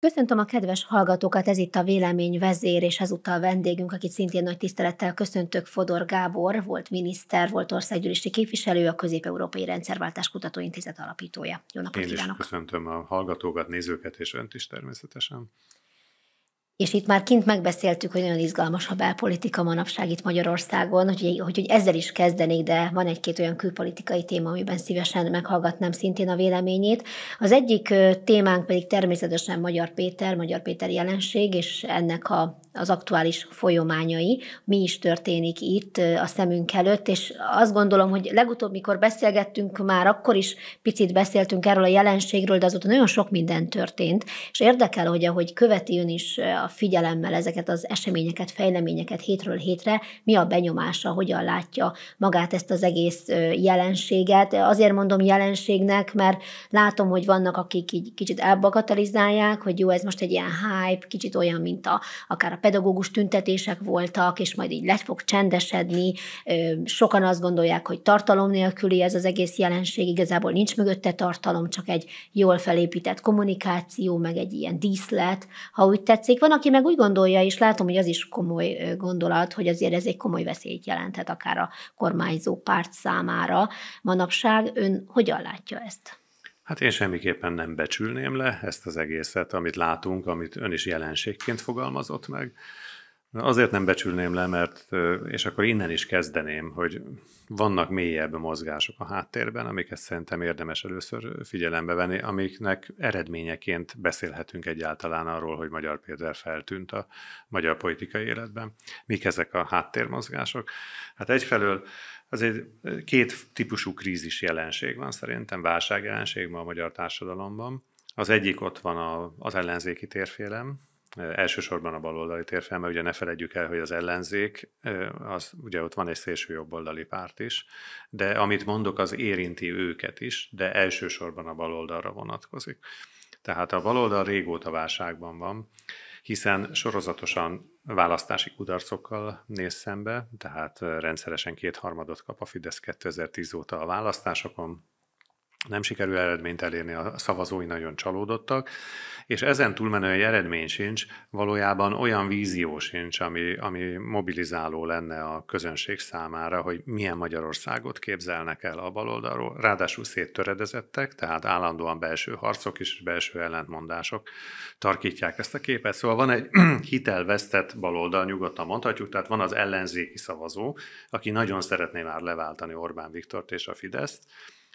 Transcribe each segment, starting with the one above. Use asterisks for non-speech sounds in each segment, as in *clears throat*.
Köszöntöm a kedves hallgatókat, ez itt a Vélemény vezér, és ezúttal vendégünk, akit szintén nagy tisztelettel köszöntök, Fodor Gábor, volt miniszter, volt országgyűlési képviselő, a Közép-Európai Rendszerváltás Kutatóintézet alapítója. Jó napot Én kívánok! is köszöntöm a hallgatókat, nézőket és önt is természetesen és itt már kint megbeszéltük, hogy nagyon izgalmas a belpolitika manapság itt Magyarországon, hogy, hogy, hogy ezzel is kezdenék, de van egy-két olyan külpolitikai téma, amiben szívesen meghallgatnám szintén a véleményét. Az egyik témánk pedig természetesen Magyar Péter, Magyar Péter jelenség, és ennek a az aktuális folyományai, mi is történik itt a szemünk előtt, és azt gondolom, hogy legutóbb, mikor beszélgettünk, már akkor is picit beszéltünk erről a jelenségről, de azóta nagyon sok minden történt, és érdekel, hogy ahogy követi ön is a figyelemmel ezeket az eseményeket, fejleményeket hétről hétre, mi a benyomása, hogyan látja magát ezt az egész jelenséget. Azért mondom jelenségnek, mert látom, hogy vannak, akik így kicsit elbagatalizálják, hogy jó, ez most egy ilyen hype, kicsit olyan, mint a, akár a pedagógus tüntetések voltak, és majd így le fog csendesedni. Sokan azt gondolják, hogy tartalom nélküli ez az egész jelenség, igazából nincs mögötte tartalom, csak egy jól felépített kommunikáció, meg egy ilyen díszlet, ha úgy tetszik. Van, aki meg úgy gondolja, és látom, hogy az is komoly gondolat, hogy azért ez egy komoly veszélyt jelenthet akár a kormányzó párt számára manapság. Ön hogyan látja ezt? Hát én semmiképpen nem becsülném le ezt az egészet, amit látunk, amit ön is jelenségként fogalmazott meg. Azért nem becsülném le, mert, és akkor innen is kezdeném, hogy vannak mélyebb mozgások a háttérben, amiket szerintem érdemes először figyelembe venni, amiknek eredményeként beszélhetünk egyáltalán arról, hogy Magyar Péter feltűnt a magyar politikai életben. Mik ezek a háttérmozgások? Hát egyfelől azért két típusú krízis jelenség van szerintem, válságjelenség ma a magyar társadalomban. Az egyik ott van az ellenzéki térfélem, elsősorban a baloldali térfel, mert ugye ne felejtjük el, hogy az ellenzék, az, ugye ott van egy szélső jobboldali párt is, de amit mondok, az érinti őket is, de elsősorban a baloldalra vonatkozik. Tehát a baloldal régóta válságban van, hiszen sorozatosan választási kudarcokkal néz szembe, tehát rendszeresen kétharmadot kap a Fidesz 2010 óta a választásokon, nem sikerül eredményt elérni, a szavazói nagyon csalódottak, és ezen egy eredmény sincs, valójában olyan vízió sincs, ami, ami mobilizáló lenne a közönség számára, hogy milyen Magyarországot képzelnek el a baloldalról. Ráadásul széttöredezettek, tehát állandóan belső harcok és belső ellentmondások tarkítják ezt a képet. Szóval van egy *clears throat* hitelvesztett baloldal, nyugodtan mondhatjuk, tehát van az ellenzéki szavazó, aki nagyon szeretné már leváltani Orbán Viktort és a Fideszt,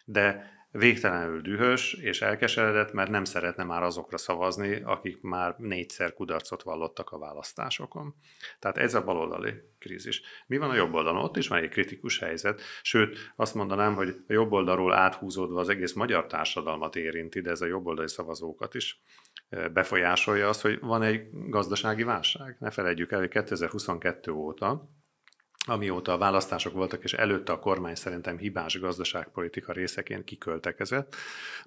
de végtelenül dühös és elkeseredett, mert nem szeretne már azokra szavazni, akik már négyszer kudarcot vallottak a választásokon. Tehát ez a baloldali krízis. Mi van a jobb oldalon? Ott is van egy kritikus helyzet, sőt azt mondanám, hogy a jobb oldalról áthúzódva az egész magyar társadalmat érinti, de ez a oldali szavazókat is e, befolyásolja az, hogy van egy gazdasági válság. Ne felejtjük el, hogy 2022 óta amióta a választások voltak, és előtte a kormány szerintem hibás gazdaságpolitika részekén kiköltekezett,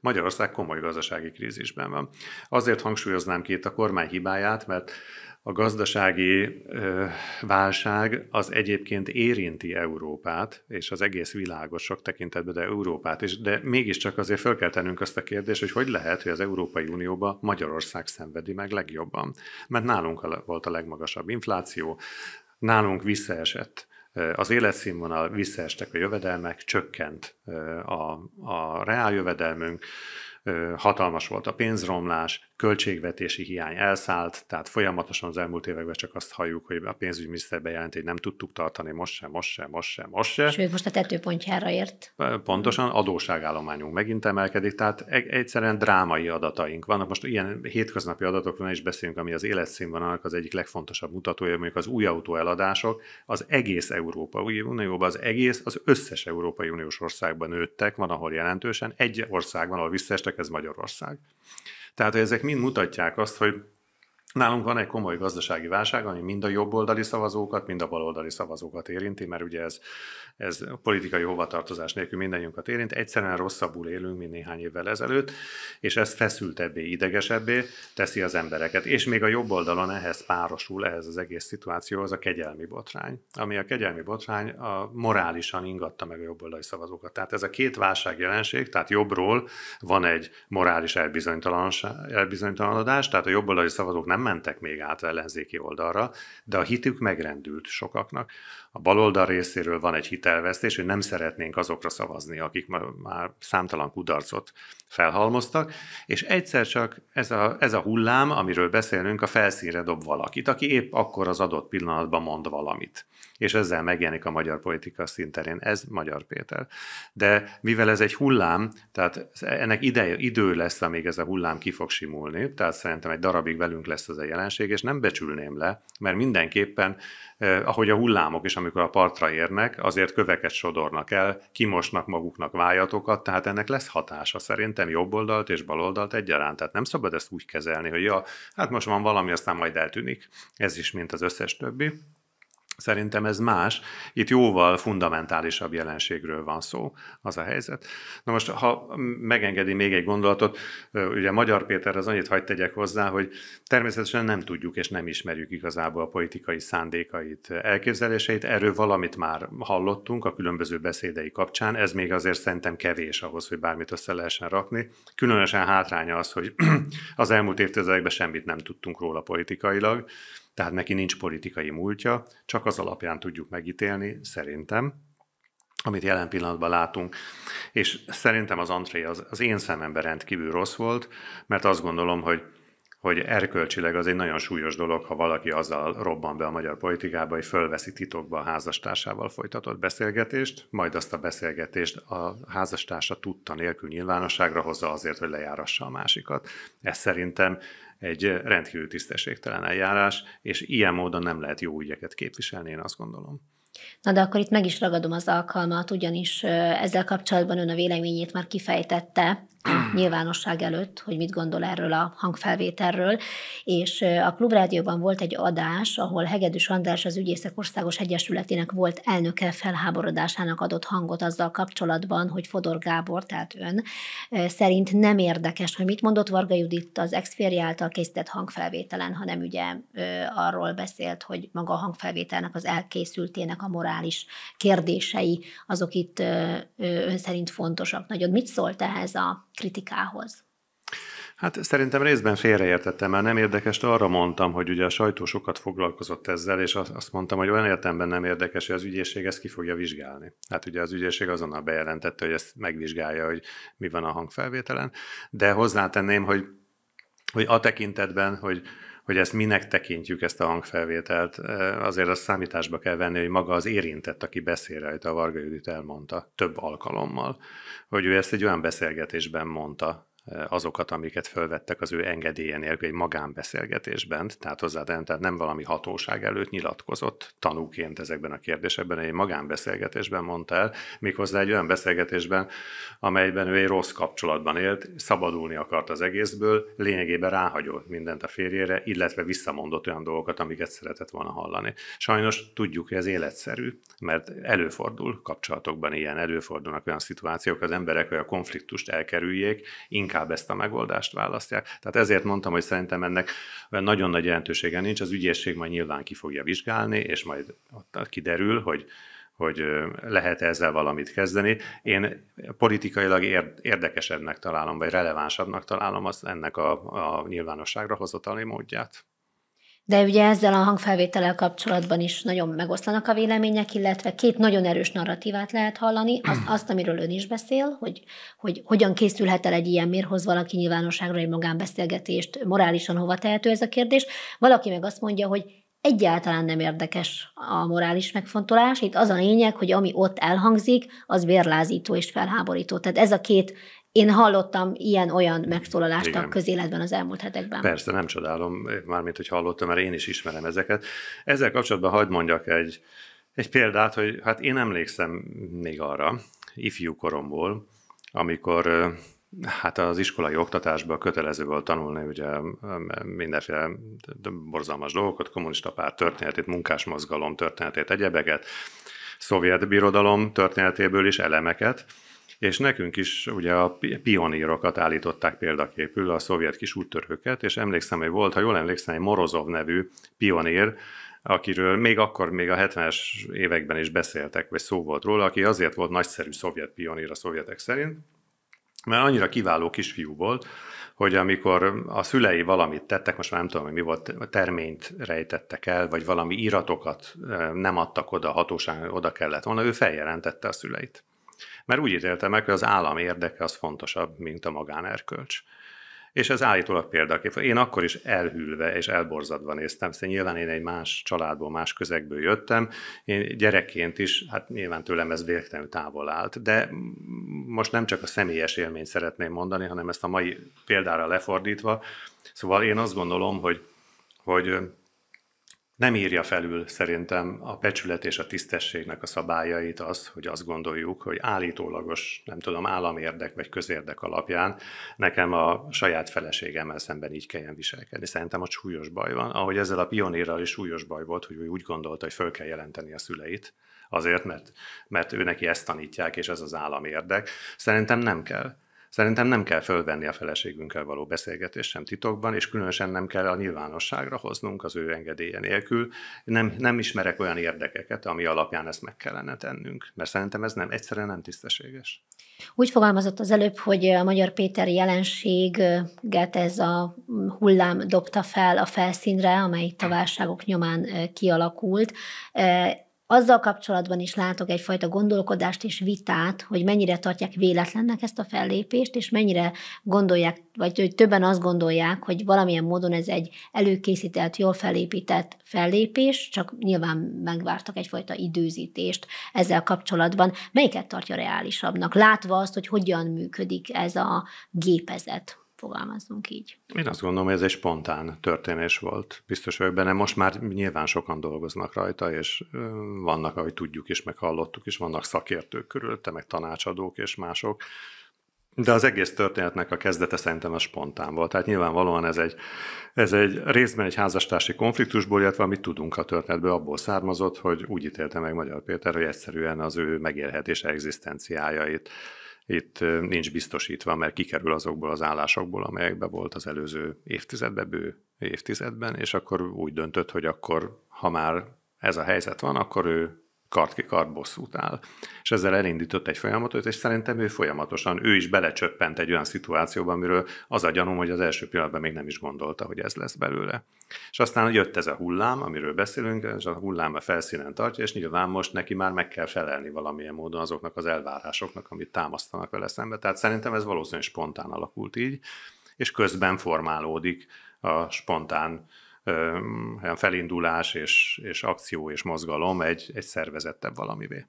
Magyarország komoly gazdasági krízisben van. Azért hangsúlyoznám ki itt a kormány hibáját, mert a gazdasági ö, válság az egyébként érinti Európát, és az egész világot sok tekintetben, de Európát is. De mégiscsak azért fel kell tennünk azt a kérdést, hogy hogy lehet, hogy az Európai Unióban Magyarország szenvedi meg legjobban. Mert nálunk volt a legmagasabb infláció, nálunk visszaesett az életszínvonal, visszaestek a jövedelmek, csökkent a, a reál jövedelmünk, hatalmas volt a pénzromlás, költségvetési hiány elszállt, tehát folyamatosan az elmúlt években csak azt halljuk, hogy a pénzügyminiszter bejelenti, hogy nem tudtuk tartani most sem, most sem, most sem, most sem. Sőt, most a tetőpontjára ért. Pontosan, adósságállományunk megint emelkedik, tehát egyszerűen drámai adataink vannak. Most ilyen hétköznapi adatokról is beszélünk, ami az életszínvonalnak az egyik legfontosabb mutatója, mondjuk az új autóeladások, az egész Európai Unióban, az egész, az összes Európai Uniós országban nőttek, van, ahol jelentősen, egy országban ahol visszaestek, ez Magyarország. Tehát ezek mind mutatják azt, hogy Nálunk van egy komoly gazdasági válság, ami mind a jobboldali szavazókat, mind a baloldali szavazókat érinti, mert ugye ez, ez politikai hovatartozás nélkül mindannyiunkat érint. Egyszerűen rosszabbul élünk, mint néhány évvel ezelőtt, és ez feszültebbé, idegesebbé teszi az embereket. És még a jobb oldalon ehhez párosul, ehhez az egész szituáció, az a kegyelmi botrány, ami a kegyelmi botrány a morálisan ingatta meg a jobboldali szavazókat. Tehát ez a két válság jelenség, tehát jobbról van egy morális elbizonytalanodás tehát a jobboldali szavazók nem mentek még át ellenzéki oldalra, de a hitük megrendült sokaknak a baloldal részéről van egy hitelvesztés, hogy nem szeretnénk azokra szavazni, akik már számtalan kudarcot felhalmoztak, és egyszer csak ez a, ez a hullám, amiről beszélünk, a felszínre dob valakit, aki épp akkor az adott pillanatban mond valamit. És ezzel megjelenik a magyar politika szinterén. Ez Magyar Péter. De mivel ez egy hullám, tehát ennek ideje, idő lesz, amíg ez a hullám ki fog simulni, tehát szerintem egy darabig velünk lesz ez a jelenség, és nem becsülném le, mert mindenképpen eh, ahogy a hullámok is, amikor a partra érnek, azért köveket sodornak el, kimosnak maguknak vájatokat, tehát ennek lesz hatása szerintem jobb oldalt és bal oldalt egyaránt. Tehát nem szabad ezt úgy kezelni, hogy ja, hát most van valami, aztán majd eltűnik. Ez is, mint az összes többi. Szerintem ez más. Itt jóval fundamentálisabb jelenségről van szó, az a helyzet. Na most, ha megengedi még egy gondolatot, ugye Magyar Péter az annyit hagyd tegyek hozzá, hogy természetesen nem tudjuk és nem ismerjük igazából a politikai szándékait, elképzeléseit. Erről valamit már hallottunk a különböző beszédei kapcsán, ez még azért szerintem kevés ahhoz, hogy bármit össze lehessen rakni. Különösen hátránya az, hogy *clears throat* az elmúlt évtizedekben semmit nem tudtunk róla politikailag tehát neki nincs politikai múltja, csak az alapján tudjuk megítélni, szerintem, amit jelen pillanatban látunk. És szerintem az antré az, az én szememben rendkívül rossz volt, mert azt gondolom, hogy hogy erkölcsileg az egy nagyon súlyos dolog, ha valaki azzal robban be a magyar politikába, hogy fölveszi titokba a házastársával folytatott beszélgetést, majd azt a beszélgetést a házastársa tudta nélkül nyilvánosságra hozza azért, hogy lejárassa a másikat. Ez szerintem egy rendkívül tisztességtelen eljárás, és ilyen módon nem lehet jó ügyeket képviselni, én azt gondolom. Na de akkor itt meg is ragadom az alkalmat, ugyanis ezzel kapcsolatban ön a véleményét már kifejtette, nyilvánosság előtt, hogy mit gondol erről a hangfelvételről, és a Klubrádióban volt egy adás, ahol Hegedűs András az Ügyészek Országos Egyesületének volt elnöke felháborodásának adott hangot azzal kapcsolatban, hogy Fodor Gábor, tehát ön, szerint nem érdekes, hogy mit mondott Varga Judit az ex által készített hangfelvételen, hanem ugye arról beszélt, hogy maga a hangfelvételnek az elkészültének a morális kérdései, azok itt ön szerint fontosak. Nagyon mit szólt ehhez a kritikához? Hát szerintem részben félreértettem, mert nem érdekes, de arra mondtam, hogy ugye a sajtó sokat foglalkozott ezzel, és azt mondtam, hogy olyan értemben nem érdekes, hogy az ügyészség ezt ki fogja vizsgálni. Hát ugye az ügyészség azonnal bejelentette, hogy ezt megvizsgálja, hogy mi van a hangfelvételen, de hozzátenném, hogy hogy a tekintetben, hogy hogy ezt minek tekintjük ezt a hangfelvételt, azért azt számításba kell venni, hogy maga az érintett, aki beszél rajta, a Varga Judit elmondta több alkalommal, hogy ő ezt egy olyan beszélgetésben mondta, Eh, azokat, amiket fölvettek az ő engedélye nélkül egy magánbeszélgetésben, tehát hozzátenem, tehát nem valami hatóság előtt nyilatkozott tanúként ezekben a kérdésekben, egy magánbeszélgetésben mondta el, méghozzá egy olyan beszélgetésben, amelyben ő egy rossz kapcsolatban élt, szabadulni akart az egészből, lényegében ráhagyott mindent a férjére, illetve visszamondott olyan dolgokat, amiket szeretett volna hallani. Sajnos tudjuk, hogy ez életszerű, mert előfordul kapcsolatokban ilyen, előfordulnak olyan szituációk, az emberek, hogy a konfliktust elkerüljék, inkább inkább ezt a megoldást választják. Tehát ezért mondtam, hogy szerintem ennek olyan nagyon nagy jelentősége nincs, az ügyészség majd nyilván ki fogja vizsgálni, és majd ott kiderül, hogy hogy lehet ezzel valamit kezdeni. Én politikailag érdekesebbnek találom, vagy relevánsabbnak találom az ennek a, a nyilvánosságra hozatali módját de ugye ezzel a hangfelvétellel kapcsolatban is nagyon megoszlanak a vélemények, illetve két nagyon erős narratívát lehet hallani, azt, *clears throat* azt amiről ön is beszél, hogy, hogy hogyan készülhet el egy ilyen mérhoz valaki nyilvánosságra egy magánbeszélgetést, morálisan hova tehető ez a kérdés. Valaki meg azt mondja, hogy egyáltalán nem érdekes a morális megfontolás. Itt az a lényeg, hogy ami ott elhangzik, az vérlázító és felháborító. Tehát ez a két én hallottam ilyen-olyan megszólalást Igen. a közéletben az elmúlt hetekben. Persze, nem csodálom, mármint, hogy hallottam, mert én is ismerem ezeket. Ezzel kapcsolatban hagyd mondjak egy, egy példát, hogy hát én emlékszem még arra, ifjú koromból, amikor hát az iskolai oktatásban kötelező volt tanulni ugye mindenféle borzalmas dolgokat, kommunista párt történetét, munkásmozgalom történetét, egyebeket, szovjet birodalom történetéből is elemeket, és nekünk is ugye a pionírokat állították példaképül, a szovjet kis úttörőket, és emlékszem, hogy volt, ha jól emlékszem, egy Morozov nevű pionír, akiről még akkor, még a 70-es években is beszéltek, vagy szó volt róla, aki azért volt nagyszerű szovjet pionír a szovjetek szerint, mert annyira kiváló kisfiú volt, hogy amikor a szülei valamit tettek, most már nem tudom, hogy mi volt, terményt rejtettek el, vagy valami iratokat eh, nem adtak oda, hatóság oda kellett volna, ő feljelentette a szüleit. Mert úgy ítélte meg, hogy az állam érdeke az fontosabb, mint a magánerkölcs. És ez állítólag példakép. Én akkor is elhűlve és elborzadva néztem, szóval nyilván én egy más családból, más közegből jöttem. Én gyerekként is, hát nyilván tőlem ez végtelenül távol állt. De most nem csak a személyes élményt szeretném mondani, hanem ezt a mai példára lefordítva. Szóval én azt gondolom, hogy, hogy nem írja felül szerintem a becsület és a tisztességnek a szabályait az, hogy azt gondoljuk, hogy állítólagos, nem tudom, államérdek vagy közérdek alapján nekem a saját feleségemmel szemben így kelljen viselkedni. Szerintem a súlyos baj van. Ahogy ezzel a pionérral is súlyos baj volt, hogy ő úgy gondolta, hogy föl kell jelenteni a szüleit, azért, mert, mert ő neki ezt tanítják, és ez az államérdek. érdek. Szerintem nem kell. Szerintem nem kell fölvenni a feleségünkkel való beszélgetést sem titokban, és különösen nem kell a nyilvánosságra hoznunk az ő engedélye nélkül. Nem, nem ismerek olyan érdekeket, ami alapján ezt meg kellene tennünk, mert szerintem ez nem egyszerűen nem tisztességes. Úgy fogalmazott az előbb, hogy a Magyar Péter jelenséget ez a hullám dobta fel a felszínre, amely itt a válságok nyomán eh, kialakult eh, azzal kapcsolatban is látok egyfajta gondolkodást és vitát, hogy mennyire tartják véletlennek ezt a fellépést, és mennyire gondolják, vagy hogy többen azt gondolják, hogy valamilyen módon ez egy előkészített, jól felépített fellépés, csak nyilván megvártak egyfajta időzítést ezzel kapcsolatban. Melyiket tartja reálisabbnak, látva azt, hogy hogyan működik ez a gépezet? fogalmazunk így. Én azt gondolom, hogy ez egy spontán történés volt. Biztos vagyok benne, most már nyilván sokan dolgoznak rajta, és vannak, ahogy tudjuk is, meg hallottuk is, vannak szakértők körülötte, meg tanácsadók és mások. De az egész történetnek a kezdete szerintem a spontán volt. Tehát nyilvánvalóan ez egy, ez egy részben egy házastársi konfliktusból, illetve amit tudunk a történetből, abból származott, hogy úgy ítélte meg Magyar Péter, hogy egyszerűen az ő megélhetése egzisztenciájait itt nincs biztosítva, mert kikerül azokból az állásokból, amelyekben volt az előző évtizedben, bő évtizedben, és akkor úgy döntött, hogy akkor, ha már ez a helyzet van, akkor ő kart ki kart bosszút áll. És ezzel elindított egy folyamatot, és szerintem ő folyamatosan, ő is belecsöppent egy olyan szituációba, amiről az a gyanúm, hogy az első pillanatban még nem is gondolta, hogy ez lesz belőle. És aztán jött ez a hullám, amiről beszélünk, és a hullám a felszínen tartja, és nyilván most neki már meg kell felelni valamilyen módon azoknak az elvárásoknak, amit támasztanak vele szembe. Tehát szerintem ez valószínűleg spontán alakult így, és közben formálódik a spontán olyan felindulás és, és akció és mozgalom egy, egy szervezettebb valamivé.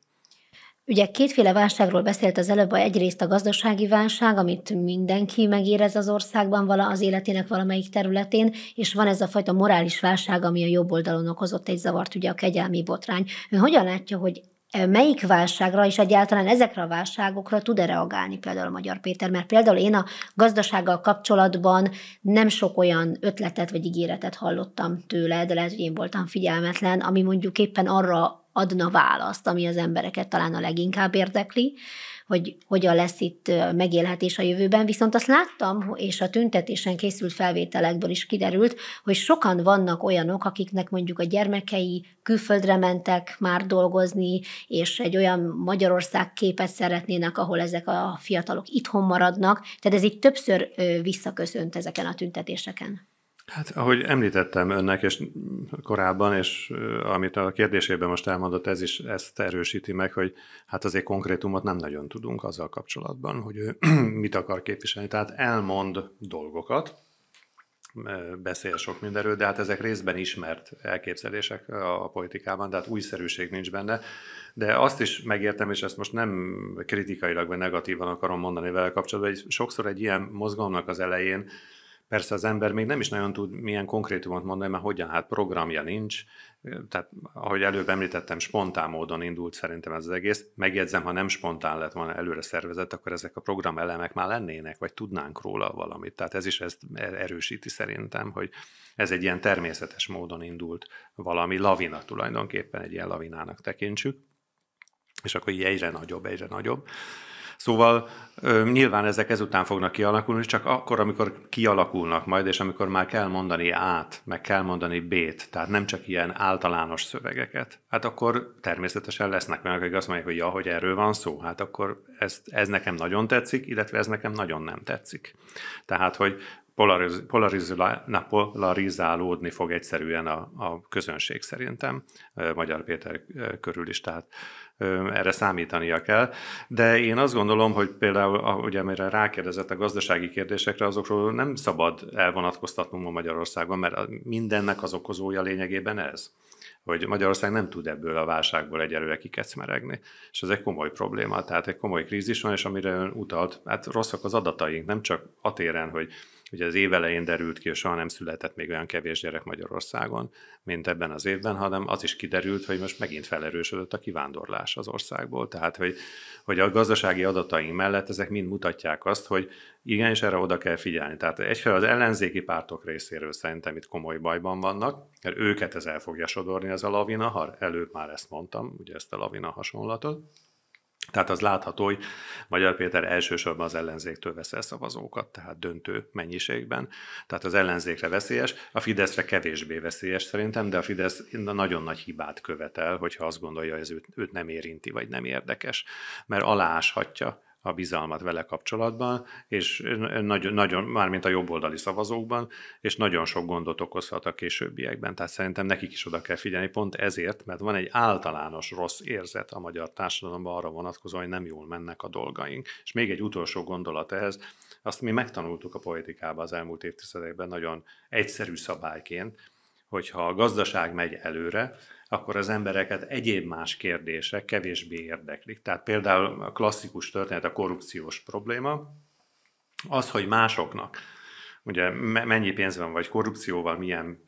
Ugye kétféle válságról beszélt az előbb, egyrészt a gazdasági válság, amit mindenki megérez az országban vala az életének valamelyik területén, és van ez a fajta morális válság, ami a jobb oldalon okozott egy zavart, ugye a kegyelmi botrány. Ön hogyan látja, hogy melyik válságra és egyáltalán ezekre a válságokra tud-e reagálni például Magyar Péter? Mert például én a gazdasággal kapcsolatban nem sok olyan ötletet vagy ígéretet hallottam tőle, de lehet, hogy én voltam figyelmetlen, ami mondjuk éppen arra adna választ, ami az embereket talán a leginkább érdekli, hogy hogyan lesz itt megélhetés a jövőben, viszont azt láttam, és a tüntetésen készült felvételekből is kiderült, hogy sokan vannak olyanok, akiknek mondjuk a gyermekei külföldre mentek már dolgozni, és egy olyan Magyarország képet szeretnének, ahol ezek a fiatalok itthon maradnak, tehát ez itt többször visszaköszönt ezeken a tüntetéseken. Hát, ahogy említettem önnek és korábban, és amit a kérdésében most elmondott, ez is ezt erősíti meg, hogy hát azért konkrétumot nem nagyon tudunk azzal kapcsolatban, hogy ő *clears throat* mit akar képviselni. Tehát elmond dolgokat, beszél sok mindenről, de hát ezek részben ismert elképzelések a politikában, tehát újszerűség nincs benne. De azt is megértem, és ezt most nem kritikailag vagy negatívan akarom mondani vele kapcsolatban, hogy sokszor egy ilyen mozgalomnak az elején Persze az ember még nem is nagyon tud milyen konkrétumot mondani, mert hogyan, hát programja nincs, tehát ahogy előbb említettem, spontán módon indult szerintem ez az egész. Megjegyzem, ha nem spontán lett volna előre szervezett, akkor ezek a programelemek már lennének, vagy tudnánk róla valamit. Tehát ez is ezt e- erősíti szerintem, hogy ez egy ilyen természetes módon indult valami lavina tulajdonképpen, egy ilyen lavinának tekintsük és akkor így egyre nagyobb, egyre nagyobb. Szóval Nyilván ezek ezután fognak kialakulni, csak akkor, amikor kialakulnak majd, és amikor már kell mondani át, meg kell mondani bét, tehát nem csak ilyen általános szövegeket, hát akkor természetesen lesznek meg, akik azt mondják, hogy ja, hogy erről van szó, hát akkor ez, ez nekem nagyon tetszik, illetve ez nekem nagyon nem tetszik. Tehát, hogy polariz, polarizáló, polarizálódni fog egyszerűen a, a közönség szerintem, Magyar Péter körül is, tehát erre számítania kell. De én azt gondolom, hogy például, ugye amire rákérdezett a gazdasági kérdésekre, azokról nem szabad elvonatkoztatnom a Magyarországon, mert mindennek az okozója lényegében ez hogy Magyarország nem tud ebből a válságból egyelőre kikecmeregni. És ez egy komoly probléma, tehát egy komoly krízis van, és amire ön utalt, hát rosszak az adataink, nem csak a téren, hogy Ugye az év elején derült ki, hogy soha nem született még olyan kevés gyerek Magyarországon, mint ebben az évben, hanem az is kiderült, hogy most megint felerősödött a kivándorlás az országból. Tehát, hogy, hogy a gazdasági adataink mellett ezek mind mutatják azt, hogy igen, és erre oda kell figyelni. Tehát egyfelől az ellenzéki pártok részéről szerintem itt komoly bajban vannak, mert őket ez el fogja sodorni ez a lavina, ha előbb már ezt mondtam, ugye ezt a lavina hasonlatot. Tehát az látható, hogy Magyar Péter elsősorban az ellenzéktől vesz el szavazókat, tehát döntő mennyiségben. Tehát az ellenzékre veszélyes, a Fideszre kevésbé veszélyes szerintem, de a Fidesz nagyon nagy hibát követel, hogyha azt gondolja, hogy ez őt, őt nem érinti, vagy nem érdekes, mert aláshatja a bizalmat vele kapcsolatban, és nagyon, nagyon mármint a jobboldali szavazókban, és nagyon sok gondot okozhat a későbbiekben. Tehát szerintem nekik is oda kell figyelni, pont ezért, mert van egy általános rossz érzet a magyar társadalomban arra vonatkozóan, hogy nem jól mennek a dolgaink. És még egy utolsó gondolat ehhez, azt mi megtanultuk a politikában az elmúlt évtizedekben nagyon egyszerű szabályként, hogyha a gazdaság megy előre, akkor az embereket egyéb más kérdések kevésbé érdeklik. Tehát például a klasszikus történet a korrupciós probléma, az, hogy másoknak ugye mennyi pénz van, vagy korrupcióval milyen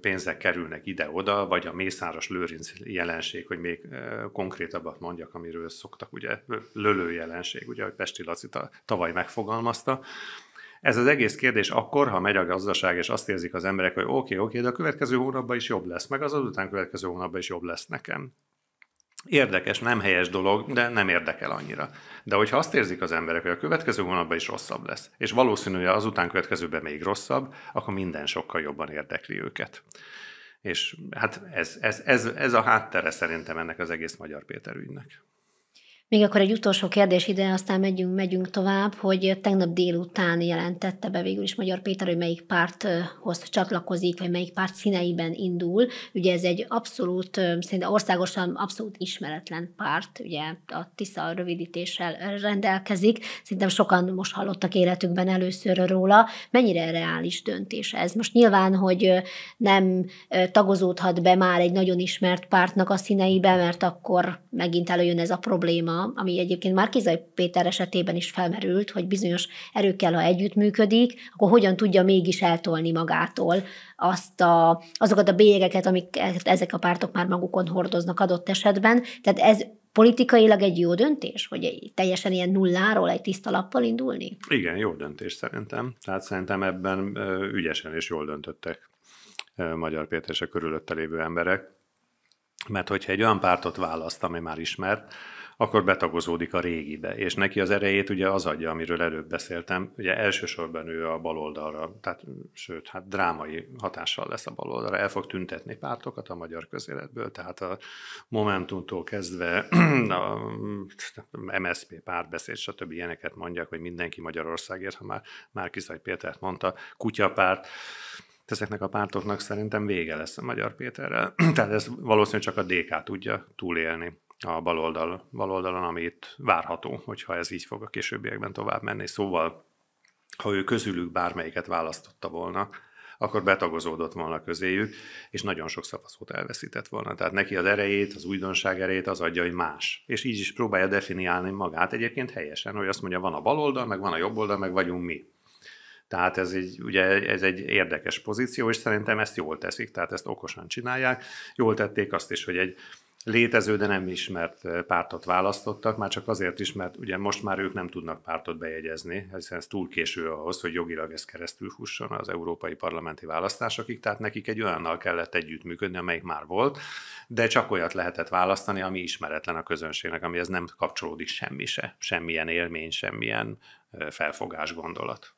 pénzek kerülnek ide-oda, vagy a mészáros lőrinc jelenség, hogy még konkrétabbat mondjak, amiről szoktak, ugye lölő jelenség, ugye, hogy Pesti Laci tavaly megfogalmazta, ez az egész kérdés akkor, ha megy a gazdaság, és azt érzik az emberek, hogy oké, okay, oké, okay, de a következő hónapban is jobb lesz, meg az azután következő hónapban is jobb lesz nekem. Érdekes, nem helyes dolog, de nem érdekel annyira. De hogyha azt érzik az emberek, hogy a következő hónapban is rosszabb lesz, és valószínűleg az után következőben még rosszabb, akkor minden sokkal jobban érdekli őket. És hát ez, ez, ez, ez a háttere szerintem ennek az egész Magyar Péter ügynek. Még akkor egy utolsó kérdés ide, aztán megyünk, megyünk tovább, hogy tegnap délután jelentette be végül is Magyar Péter, hogy melyik párthoz csatlakozik, vagy melyik párt színeiben indul. Ugye ez egy abszolút, szerintem országosan abszolút ismeretlen párt, ugye a TISZA rövidítéssel rendelkezik. Szerintem sokan most hallottak életükben először róla. Mennyire reális döntés ez? Most nyilván, hogy nem tagozódhat be már egy nagyon ismert pártnak a színeibe, mert akkor megint előjön ez a probléma, probléma, ami egyébként már Kizai Péter esetében is felmerült, hogy bizonyos erőkkel, ha együttműködik, akkor hogyan tudja mégis eltolni magától azt a, azokat a bélyegeket, amiket ezek a pártok már magukon hordoznak adott esetben. Tehát ez politikailag egy jó döntés, hogy teljesen ilyen nulláról, egy tiszta lappal indulni? Igen, jó döntés szerintem. Tehát szerintem ebben ügyesen és jól döntöttek Magyar Péter és a körülötte lévő emberek. Mert hogyha egy olyan pártot választ, ami már ismert, akkor betagozódik a régibe, és neki az erejét ugye az adja, amiről előbb beszéltem, ugye elsősorban ő a baloldalra, tehát sőt, hát drámai hatással lesz a baloldalra, el fog tüntetni pártokat a magyar közéletből, tehát a Momentumtól kezdve *clears throat* a MSZP párbeszéd, stb. ilyeneket mondják, hogy mindenki Magyarországért, ha már Márkizaj Pétert mondta, kutyapárt, hát ezeknek a pártoknak szerintem vége lesz a Magyar Péterrel. *clears throat* Tehát ez valószínűleg csak a DK tudja túlélni a bal, oldal, bal oldalon, amit várható, hogyha ez így fog a későbbiekben tovább menni. Szóval, ha ő közülük bármelyiket választotta volna, akkor betagozódott volna közéjük, és nagyon sok szavazót elveszített volna. Tehát neki az erejét, az újdonság erejét az adja, hogy más. És így is próbálja definiálni magát egyébként helyesen, hogy azt mondja, van a bal oldal, meg van a jobb oldal, meg vagyunk mi. Tehát ez egy, ugye ez egy érdekes pozíció, és szerintem ezt jól teszik, tehát ezt okosan csinálják. Jól tették azt is, hogy egy létező, de nem ismert pártot választottak, már csak azért is, mert ugye most már ők nem tudnak pártot bejegyezni, hiszen ez túl késő ahhoz, hogy jogilag ez keresztül fusson az európai parlamenti választásokig, tehát nekik egy olyannal kellett együttműködni, amelyik már volt, de csak olyat lehetett választani, ami ismeretlen a közönségnek, amihez nem kapcsolódik semmi se, semmilyen élmény, semmilyen felfogás, gondolat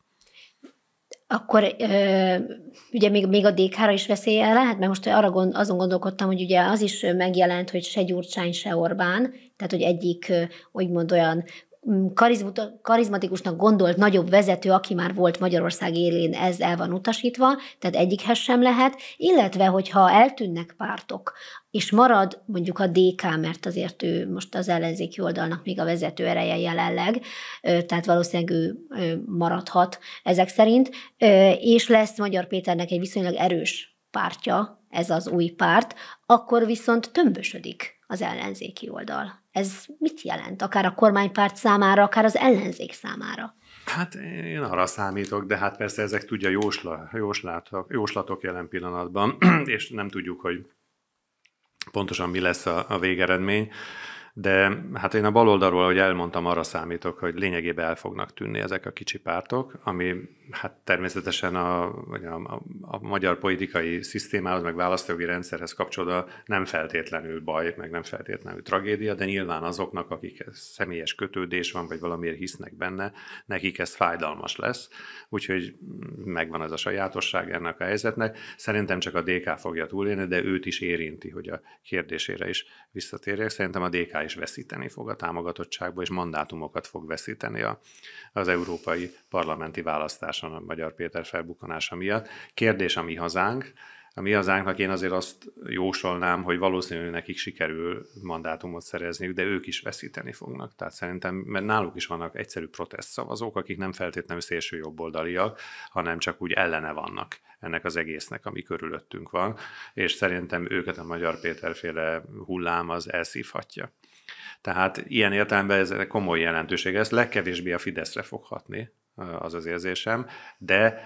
akkor ö, ugye még, még a DK-ra is veszélye lehet, mert most arra gond, azon gondolkodtam, hogy ugye az is megjelent, hogy se Gyurcsány, se Orbán, tehát hogy egyik úgymond olyan Mm, karizmatikusnak gondolt nagyobb vezető, aki már volt Magyarország élén, ez el van utasítva, tehát egyikhez sem lehet, illetve hogyha eltűnnek pártok, és marad mondjuk a DK, mert azért ő most az ellenzéki oldalnak még a vezető ereje jelenleg, tehát valószínűleg ő maradhat ezek szerint, és lesz Magyar Péternek egy viszonylag erős pártja, ez az új párt, akkor viszont tömbösödik az ellenzéki oldal. Ez mit jelent? Akár a kormánypárt számára, akár az ellenzék számára? Hát én arra számítok, de hát persze ezek tudja jósla, jóslátok, jóslatok jelen pillanatban, *clears throat* és nem tudjuk, hogy pontosan mi lesz a, a végeredmény de hát én a baloldalról, ahogy elmondtam, arra számítok, hogy lényegében el fognak tűnni ezek a kicsi pártok, ami hát természetesen a, a, a magyar politikai szisztémához, meg választógi rendszerhez kapcsolódva nem feltétlenül baj, meg nem feltétlenül tragédia, de nyilván azoknak, akik személyes kötődés van, vagy valamiért hisznek benne, nekik ez fájdalmas lesz. Úgyhogy megvan ez a sajátosság ennek a helyzetnek. Szerintem csak a DK fogja túlélni, de őt is érinti, hogy a kérdésére is visszatérjek. Szerintem a DK is veszíteni fog a támogatottságba, és mandátumokat fog veszíteni a, az európai parlamenti választáson a Magyar Péter felbukkanása miatt. Kérdés a mi hazánk, a mi hazánknak én azért azt jósolnám, hogy valószínűleg nekik sikerül mandátumot szerezniük, de ők is veszíteni fognak. Tehát szerintem, mert náluk is vannak egyszerű protest szavazók, akik nem feltétlenül szélső jobboldaliak, hanem csak úgy ellene vannak ennek az egésznek, ami körülöttünk van, és szerintem őket a Magyar Péterféle hullám az elszívhatja. Tehát ilyen értelemben ez komoly jelentőség. Ez legkevésbé a Fideszre foghatni, az az érzésem, de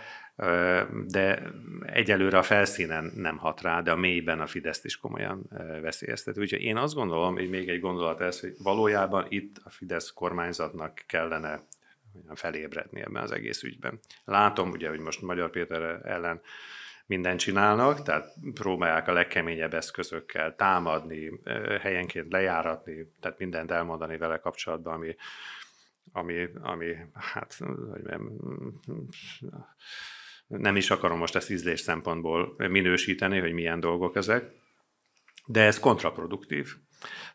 de egyelőre a felszínen nem hat rá, de a mélyben a Fideszt is komolyan veszélyeztet. Úgyhogy én azt gondolom, hogy még egy gondolat ez, hogy valójában itt a Fidesz kormányzatnak kellene felébredni ebben az egész ügyben. Látom ugye, hogy most Magyar Péter ellen mindent csinálnak, tehát próbálják a legkeményebb eszközökkel támadni, helyenként lejáratni, tehát mindent elmondani vele kapcsolatban, ami, ami, ami hát, hogy nem, nem is akarom most ezt ízlés szempontból minősíteni, hogy milyen dolgok ezek, de ez kontraproduktív.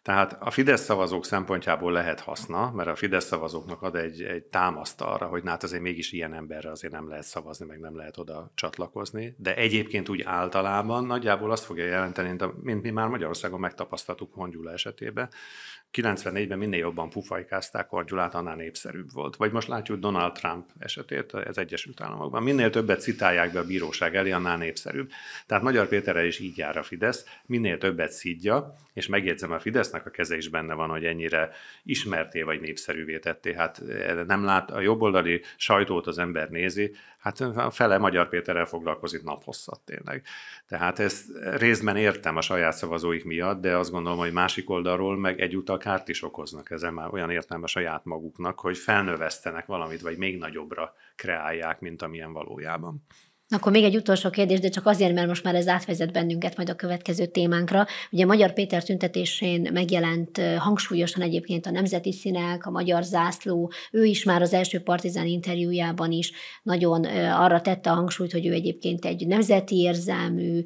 Tehát a Fidesz szavazók szempontjából lehet haszna, mert a Fidesz szavazóknak ad egy, egy támaszt arra, hogy hát azért mégis ilyen emberre azért nem lehet szavazni, meg nem lehet oda csatlakozni, de egyébként úgy általában nagyjából azt fogja jelenteni, mint mi már Magyarországon megtapasztaltuk Hongyula esetében, 94-ben minél jobban pufajkázták, Gyulát annál népszerűbb volt. Vagy most látjuk Donald Trump esetét az Egyesült Államokban. Minél többet citálják be a bíróság elé, annál népszerűbb. Tehát Magyar Péterre is így jár a Fidesz, minél többet szidja, és megjegyzem, a Fidesznek a keze is benne van, hogy ennyire ismerté vagy népszerűvé tetté. Hát nem lát, a jobboldali sajtót az ember nézi, hát a fele Magyar Péterrel foglalkozik naphosszat tényleg. Tehát ezt részben értem a saját szavazóik miatt, de azt gondolom, hogy másik oldalról meg egyúttal kárt is okoznak ezen már olyan értelme saját maguknak, hogy felnövesztenek valamit, vagy még nagyobbra kreálják, mint amilyen valójában. Akkor még egy utolsó kérdés, de csak azért, mert most már ez átvezet bennünket majd a következő témánkra. Ugye Magyar Péter tüntetésén megjelent hangsúlyosan egyébként a nemzeti színek, a magyar zászló, ő is már az első partizán interjújában is nagyon arra tette a hangsúlyt, hogy ő egyébként egy nemzeti érzelmű,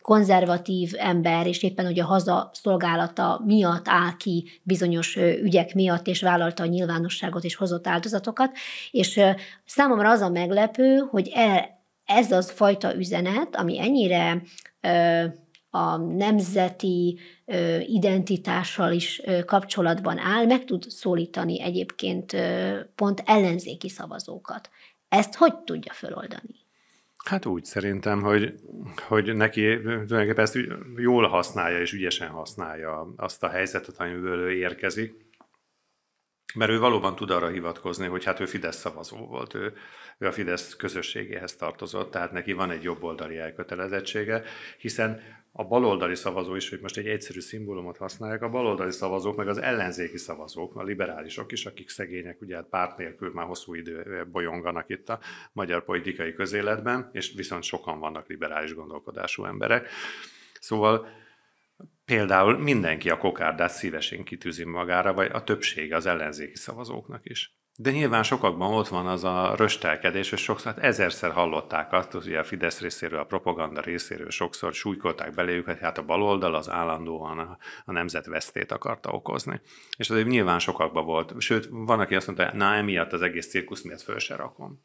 konzervatív ember, és éppen hogy a haza szolgálata miatt áll ki bizonyos ügyek miatt, és vállalta a nyilvánosságot, és hozott áldozatokat. És számomra az a meglepő, hogy el, ez az fajta üzenet, ami ennyire a nemzeti identitással is kapcsolatban áll, meg tud szólítani egyébként pont ellenzéki szavazókat. Ezt hogy tudja föloldani? Hát úgy szerintem, hogy, hogy neki tulajdonképpen ezt jól használja és ügyesen használja azt a helyzetet, amiből ő érkezik. Mert ő valóban tud arra hivatkozni, hogy hát ő Fidesz szavazó volt, ő, ő a Fidesz közösségéhez tartozott, tehát neki van egy jobboldali elkötelezettsége, hiszen a baloldali szavazó is, hogy most egy egyszerű szimbólumot használják, a baloldali szavazók, meg az ellenzéki szavazók, a liberálisok is, akik szegények, ugye hát párt nélkül már hosszú idő bolyonganak itt a magyar politikai közéletben, és viszont sokan vannak liberális gondolkodású emberek. Szóval például mindenki a kokárdát szívesen kitűzi magára, vagy a többsége az ellenzéki szavazóknak is. De nyilván sokakban ott van az a röstelkedés, és sokszor, hát ezerszer hallották azt, hogy a Fidesz részéről, a propaganda részéről sokszor súlykolták beléjük, hogy hát a baloldal az állandóan a, a nemzet vesztét akarta okozni. És azért nyilván sokakban volt. Sőt, van, aki azt mondta, na emiatt az egész cirkusz miatt föl se rakom.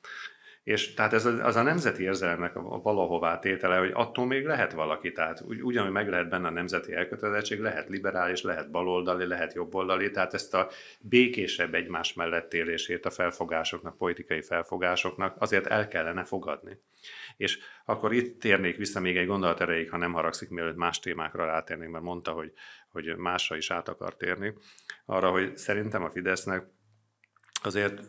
És tehát ez az a nemzeti érzelemnek a valahová tétele, hogy attól még lehet valaki, tehát ugy, ugyanúgy meg lehet benne a nemzeti elkötelezettség, lehet liberális, lehet baloldali, lehet jobboldali, tehát ezt a békésebb egymás mellett élését a felfogásoknak, politikai felfogásoknak azért el kellene fogadni. És akkor itt térnék vissza még egy gondolat erejéig, ha nem haragszik, mielőtt más témákra rátérnénk, mert mondta, hogy, hogy másra is át akar térni, arra, hogy szerintem a Fidesznek azért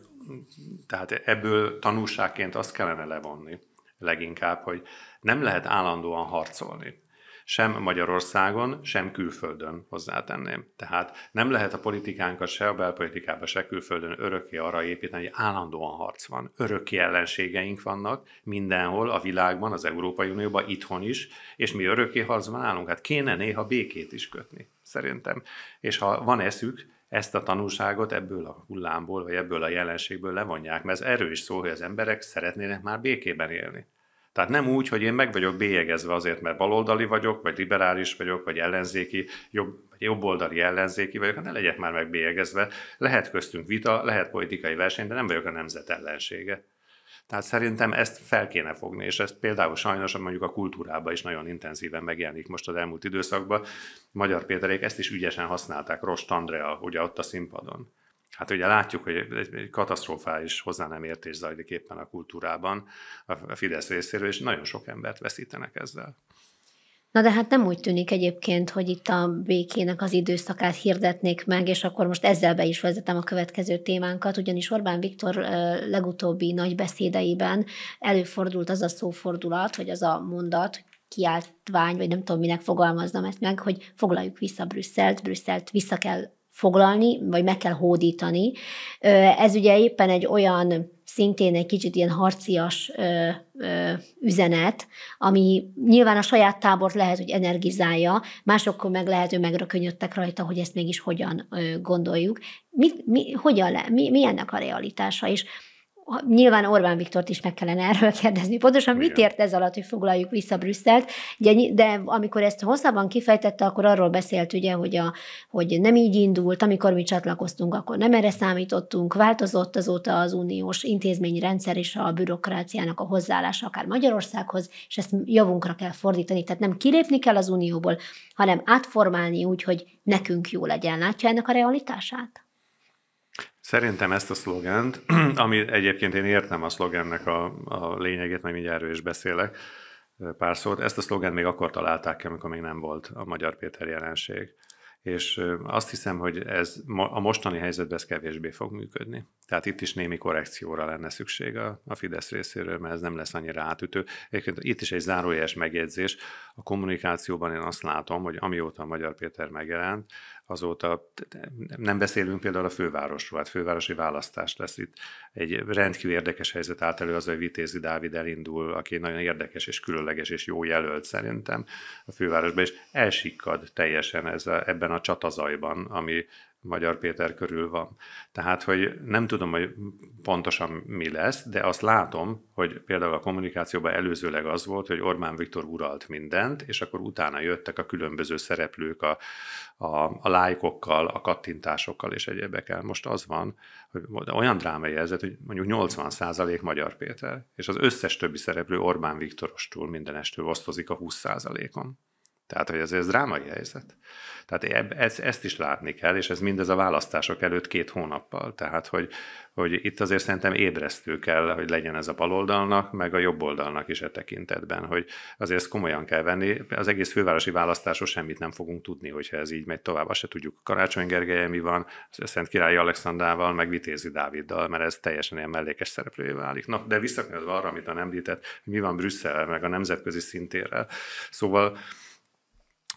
tehát ebből tanulságként azt kellene levonni leginkább, hogy nem lehet állandóan harcolni. Sem Magyarországon, sem külföldön hozzátenném. Tehát nem lehet a politikánkat se a belpolitikába, se külföldön örökké arra építeni, hogy állandóan harc van. Örökké ellenségeink vannak mindenhol, a világban, az Európai Unióban, itthon is, és mi örökké harcban állunk. Hát kéne néha békét is kötni, szerintem. És ha van eszük, ezt a tanulságot ebből a hullámból, vagy ebből a jelenségből levonják, mert ez erről is szól, hogy az emberek szeretnének már békében élni. Tehát nem úgy, hogy én meg vagyok bélyegezve azért, mert baloldali vagyok, vagy liberális vagyok, vagy ellenzéki, jobb, jobboldali ellenzéki vagyok, hát ne legyek már megbélyegezve. Lehet köztünk vita, lehet politikai verseny, de nem vagyok a nemzet ellensége. Tehát szerintem ezt fel kéne fogni, és ezt például sajnos mondjuk a kultúrában is nagyon intenzíven megjelenik most az elmúlt időszakban. Magyar Péterék ezt is ügyesen használták, Rost Andrea ugye ott a színpadon. Hát ugye látjuk, hogy egy katasztrofális hozzá nem értés zajlik éppen a kultúrában a Fidesz részéről, és nagyon sok embert veszítenek ezzel. Na de hát nem úgy tűnik egyébként, hogy itt a békének az időszakát hirdetnék meg, és akkor most ezzel be is vezetem a következő témánkat, ugyanis Orbán Viktor legutóbbi nagy beszédeiben előfordult az a szófordulat, vagy az a mondat, kiáltvány, vagy nem tudom, minek fogalmaznom ezt meg, hogy foglaljuk vissza Brüsszelt, Brüsszelt vissza kell foglalni, vagy meg kell hódítani. Ez ugye éppen egy olyan szintén egy kicsit ilyen harcias ö, ö, üzenet, ami nyilván a saját tábort lehet, hogy energizálja, másokkor meg lehet, hogy megrökönyödtek rajta, hogy ezt mégis hogyan ö, gondoljuk. Mi, mi, hogyan le, mi, mi ennek a realitása? És Nyilván Orbán Viktort is meg kellene erről kérdezni. Pontosan Igen. mit ért ez alatt, hogy foglaljuk vissza Brüsszelt? Ugye, de amikor ezt hosszabban kifejtette, akkor arról beszélt, ugye, hogy, a, hogy nem így indult, amikor mi csatlakoztunk, akkor nem erre számítottunk, változott azóta az uniós intézményrendszer és a bürokráciának a hozzáállása akár Magyarországhoz, és ezt javunkra kell fordítani. Tehát nem kilépni kell az unióból, hanem átformálni úgy, hogy nekünk jó legyen. Látja ennek a realitását? Szerintem ezt a szlogent, *clears throat* ami egyébként én értem a szlogennek a, a lényegét, majd mindjárt erről is beszélek pár szót, ezt a szlogent még akkor találták ki, amikor még nem volt a Magyar Péter jelenség. És azt hiszem, hogy ez a mostani helyzetben ez kevésbé fog működni. Tehát itt is némi korrekcióra lenne szükség a, a Fidesz részéről, mert ez nem lesz annyira átütő. Egyébként itt is egy zárójeles megjegyzés. A kommunikációban én azt látom, hogy amióta a Magyar Péter megjelent, azóta nem beszélünk például a fővárosról, hát fővárosi választás lesz itt. Egy rendkívül érdekes helyzet állt elő az, hogy Vitézi Dávid elindul, aki nagyon érdekes és különleges és jó jelölt szerintem a fővárosban, és elsikkad teljesen ez a, ebben a csatazajban, ami Magyar Péter körül van. Tehát, hogy nem tudom, hogy pontosan mi lesz, de azt látom, hogy például a kommunikációban előzőleg az volt, hogy Orbán Viktor uralt mindent, és akkor utána jöttek a különböző szereplők a, a, a lájkokkal, a kattintásokkal és egyebekkel. Most az van, hogy olyan drámai helyzet, hogy mondjuk 80% Magyar Péter, és az összes többi szereplő Orbán Viktorostól mindenestől osztozik a 20%-on. Tehát, hogy azért ez drámai helyzet. Tehát ez, ezt is látni kell, és ez mindez a választások előtt két hónappal. Tehát, hogy, hogy itt azért szerintem ébresztő kell, hogy legyen ez a baloldalnak, meg a jobb oldalnak is e tekintetben, hogy azért ezt komolyan kell venni. Az egész fővárosi választásról semmit nem fogunk tudni, hogyha ez így megy tovább. Azt se tudjuk, Karácsony Gergely mi van, Szent Király Alexandrával, meg Vitézi Dáviddal, mert ez teljesen ilyen mellékes szereplővé válik. Na, de visszakanyarodva arra, amit a említett, hogy mi van Brüsszel, meg a nemzetközi szintérrel. Szóval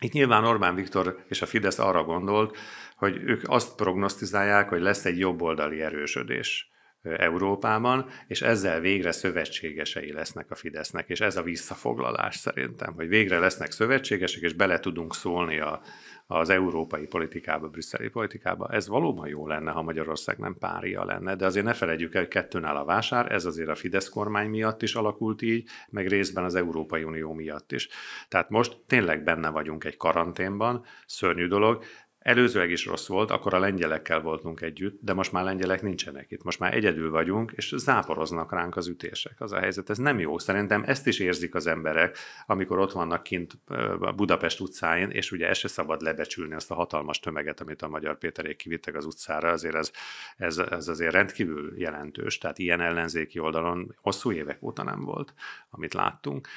itt nyilván Orbán Viktor és a Fidesz arra gondolt, hogy ők azt prognosztizálják, hogy lesz egy jobboldali erősödés. Európában, és ezzel végre szövetségesei lesznek a Fidesznek, és ez a visszafoglalás szerintem, hogy végre lesznek szövetségesek, és bele tudunk szólni a, az európai politikába, brüsszeli politikába. Ez valóban jó lenne, ha Magyarország nem pária lenne, de azért ne felejtjük el, hogy kettőn áll a vásár, ez azért a Fidesz kormány miatt is alakult így, meg részben az Európai Unió miatt is. Tehát most tényleg benne vagyunk egy karanténban, szörnyű dolog, Előzőleg is rossz volt, akkor a lengyelekkel voltunk együtt, de most már lengyelek nincsenek itt, most már egyedül vagyunk, és záporoznak ránk az ütések. Az a helyzet, ez nem jó. Szerintem ezt is érzik az emberek, amikor ott vannak kint Budapest utcáin, és ugye ezt se szabad lebecsülni azt a hatalmas tömeget, amit a magyar Péterék kivittek az utcára, azért ez, ez, ez azért rendkívül jelentős, tehát ilyen ellenzéki oldalon hosszú évek óta nem volt, amit láttunk.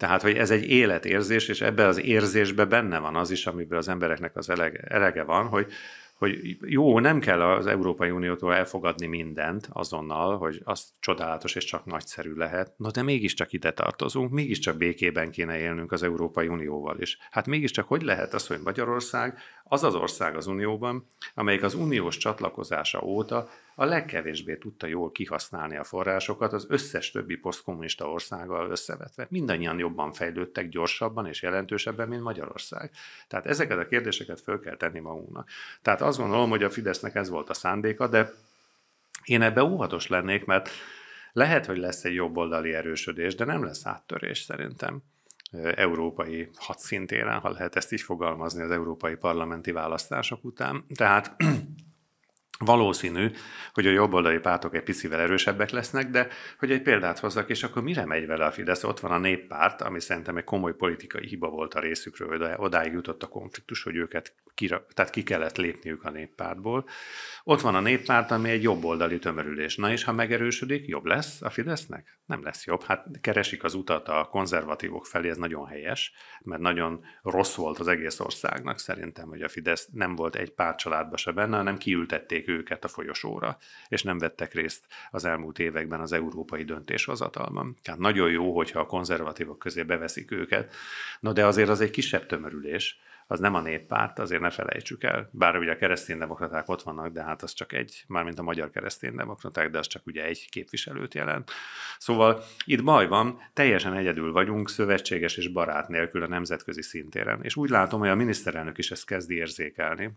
Tehát, hogy ez egy életérzés, és ebbe az érzésbe benne van az is, amiből az embereknek az elege, elege van, hogy, hogy jó, nem kell az Európai Uniótól elfogadni mindent azonnal, hogy az csodálatos és csak nagyszerű lehet, na de mégiscsak ide tartozunk, mégiscsak békében kéne élnünk az Európai Unióval is. Hát mégiscsak hogy lehet az, hogy Magyarország az az ország az Unióban, amelyik az uniós csatlakozása óta a legkevésbé tudta jól kihasználni a forrásokat az összes többi posztkommunista országgal összevetve. Mindannyian jobban fejlődtek gyorsabban és jelentősebben, mint Magyarország. Tehát ezeket a kérdéseket föl kell tenni magunknak. Tehát azt gondolom, hogy a Fidesznek ez volt a szándéka, de én ebbe óvatos lennék, mert lehet, hogy lesz egy jobboldali erősödés, de nem lesz áttörés szerintem európai hadszintéren, ha lehet ezt is fogalmazni az európai parlamenti választások után. Tehát Valószínű, hogy a jobboldali pártok egy picivel erősebbek lesznek, de hogy egy példát hozzak, és akkor mire megy vele a Fidesz? Ott van a néppárt, ami szerintem egy komoly politikai hiba volt a részükről, hogy odáig jutott a konfliktus, hogy őket kira, tehát ki kellett lépniük a néppártból. Ott van a néppárt, ami egy jobb oldali tömörülés. Na és ha megerősödik, jobb lesz a Fidesznek? Nem lesz jobb. Hát keresik az utat a konzervatívok felé, ez nagyon helyes, mert nagyon rossz volt az egész országnak szerintem, hogy a Fidesz nem volt egy pár családba se benne, hanem kiültették őket a folyosóra, és nem vettek részt az elmúlt években az európai döntéshozatalban. Tehát nagyon jó, hogyha a konzervatívok közé beveszik őket, na de azért az egy kisebb tömörülés, az nem a néppárt, azért ne felejtsük el. Bár ugye a kereszténydemokraták ott vannak, de hát az csak egy, mármint a magyar kereszténydemokraták, de az csak ugye egy képviselőt jelent. Szóval itt baj van, teljesen egyedül vagyunk, szövetséges és barát nélkül a nemzetközi szintéren. És úgy látom, hogy a miniszterelnök is ezt kezdi érzékelni,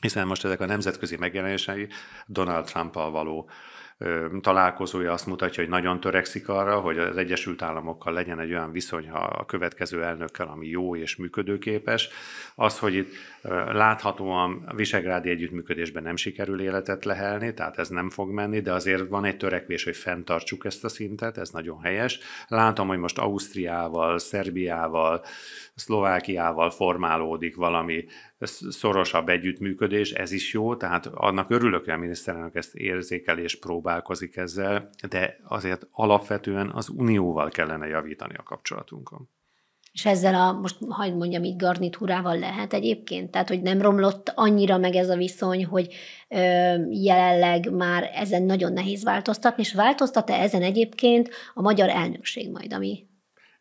hiszen most ezek a nemzetközi megjelenései Donald Trump-al való találkozója azt mutatja, hogy nagyon törekszik arra, hogy az Egyesült Államokkal legyen egy olyan viszony a következő elnökkel, ami jó és működőképes. Az, hogy itt láthatóan visegrádi együttműködésben nem sikerül életet lehelni, tehát ez nem fog menni, de azért van egy törekvés, hogy fenntartsuk ezt a szintet, ez nagyon helyes. Látom, hogy most Ausztriával, Szerbiával, Szlovákiával formálódik valami szorosabb együttműködés, ez is jó, tehát annak örülök, hogy a miniszterelnök ezt érzékel és próbálkozik ezzel, de azért alapvetően az unióval kellene javítani a kapcsolatunkon. És ezzel a, most hagyd mondjam így, garnitúrával lehet egyébként? Tehát, hogy nem romlott annyira meg ez a viszony, hogy ö, jelenleg már ezen nagyon nehéz változtatni, és változtat-e ezen egyébként a magyar elnökség majd, ami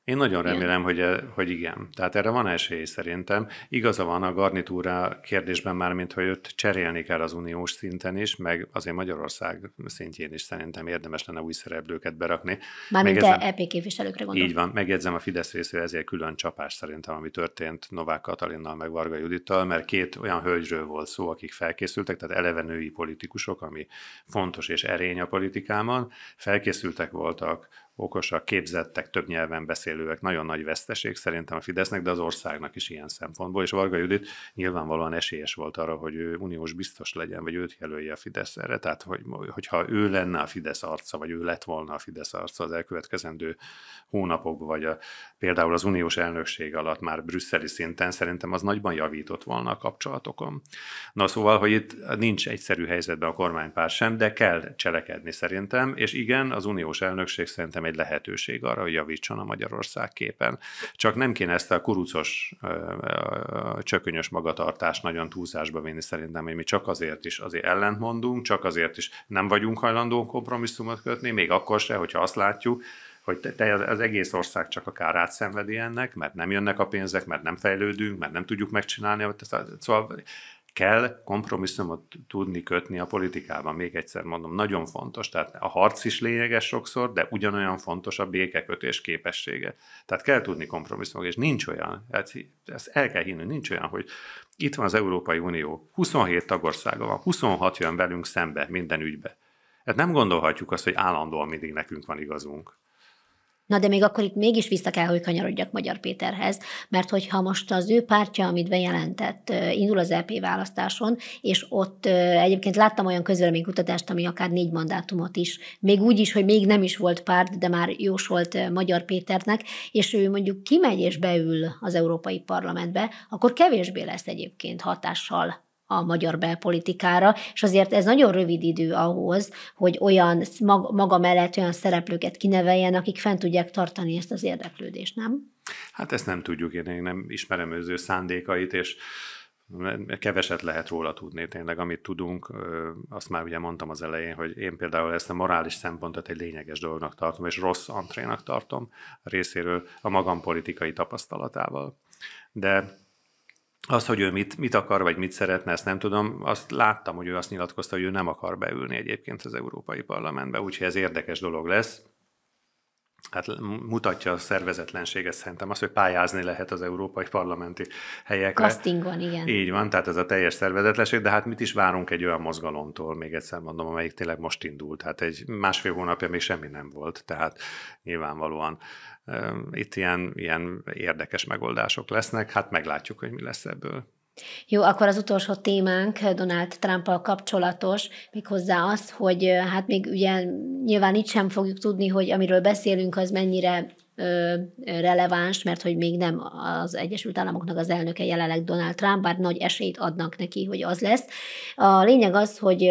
én nagyon remélem, hogy, e, hogy igen. Tehát erre van esély szerintem. Igaza van a garnitúra kérdésben már, mint hogy ott cserélni kell az uniós szinten is, meg azért Magyarország szintjén is szerintem érdemes lenne új szereplőket berakni. Mármint te EP e képviselőkre gondolok. Így van, megjegyzem a Fidesz részéről, ezért külön csapás szerintem, ami történt Novák Katalinnal, meg Varga Judittal, mert két olyan hölgyről volt szó, akik felkészültek, tehát eleve női politikusok, ami fontos és erény a politikában, felkészültek voltak, okosak, képzettek, több nyelven beszélőek, nagyon nagy veszteség szerintem a Fidesznek, de az országnak is ilyen szempontból, és Varga Judit nyilvánvalóan esélyes volt arra, hogy ő uniós biztos legyen, vagy őt jelölje a Fidesz erre, tehát hogy, hogyha ő lenne a Fidesz arca, vagy ő lett volna a Fidesz arca az elkövetkezendő hónapokban, vagy a, például az uniós elnökség alatt már brüsszeli szinten, szerintem az nagyban javított volna a kapcsolatokon. Na szóval, hogy itt nincs egyszerű helyzetben a kormánypár sem, de kell cselekedni szerintem, és igen, az uniós elnökség szerintem szerintem egy lehetőség arra, hogy javítson a Magyarország képen. Csak nem kéne ezt a kurucos, csökönyös magatartást nagyon túlzásba vinni szerintem, hogy mi csak azért is azért ellentmondunk, csak azért is nem vagyunk hajlandók kompromisszumot kötni, még akkor se, hogyha azt látjuk, hogy te, az egész ország csak a kárát szenvedi ennek, mert nem jönnek a pénzek, mert nem fejlődünk, mert nem tudjuk megcsinálni. Szóval kell kompromisszumot tudni kötni a politikában. Még egyszer mondom, nagyon fontos. Tehát a harc is lényeges sokszor, de ugyanolyan fontos a békekötés képessége. Tehát kell tudni kompromisszumot, és nincs olyan, hát ezt el kell hinni, nincs olyan, hogy itt van az Európai Unió, 27 tagországa van, 26 jön velünk szembe minden ügybe. Hát nem gondolhatjuk azt, hogy állandóan mindig nekünk van igazunk. Na de még akkor itt mégis vissza kell, hogy kanyarodjak Magyar Péterhez, mert hogyha most az ő pártja, amit bejelentett, indul az LP e választáson, és ott egyébként láttam olyan közvéleménykutatást, ami akár négy mandátumot is, még úgy is, hogy még nem is volt párt, de már jósolt Magyar Péternek, és ő mondjuk kimegy és beül az Európai Parlamentbe, akkor kevésbé lesz egyébként hatással a magyar belpolitikára, és azért ez nagyon rövid idő ahhoz, hogy olyan maga mellett olyan szereplőket kineveljen, akik fent tudják tartani ezt az érdeklődést, nem? Hát ezt nem tudjuk, én nem ismerem őző szándékait, és keveset lehet róla tudni tényleg, amit tudunk, azt már ugye mondtam az elején, hogy én például ezt a morális szempontot egy lényeges dolognak tartom, és rossz antrénak tartom részéről a magam politikai tapasztalatával. De az, hogy ő mit, mit akar, vagy mit szeretne, ezt nem tudom. Azt láttam, hogy ő azt nyilatkozta, hogy ő nem akar beülni egyébként az Európai Parlamentbe, úgyhogy ez érdekes dolog lesz hát mutatja a szervezetlenséget szerintem az, hogy pályázni lehet az európai parlamenti helyekre. Casting van, igen. Így van, tehát ez a teljes szervezetlenség, de hát mit is várunk egy olyan mozgalomtól, még egyszer mondom, amelyik tényleg most indult. Tehát egy másfél hónapja még semmi nem volt, tehát nyilvánvalóan itt ilyen, ilyen érdekes megoldások lesznek, hát meglátjuk, hogy mi lesz ebből. Jó, akkor az utolsó témánk Donald Trumpal kapcsolatos, méghozzá az, hogy hát még ugye nyilván itt sem fogjuk tudni, hogy amiről beszélünk, az mennyire ö, releváns, mert hogy még nem az Egyesült Államoknak az elnöke jelenleg Donald Trump, bár nagy esélyt adnak neki, hogy az lesz. A lényeg az, hogy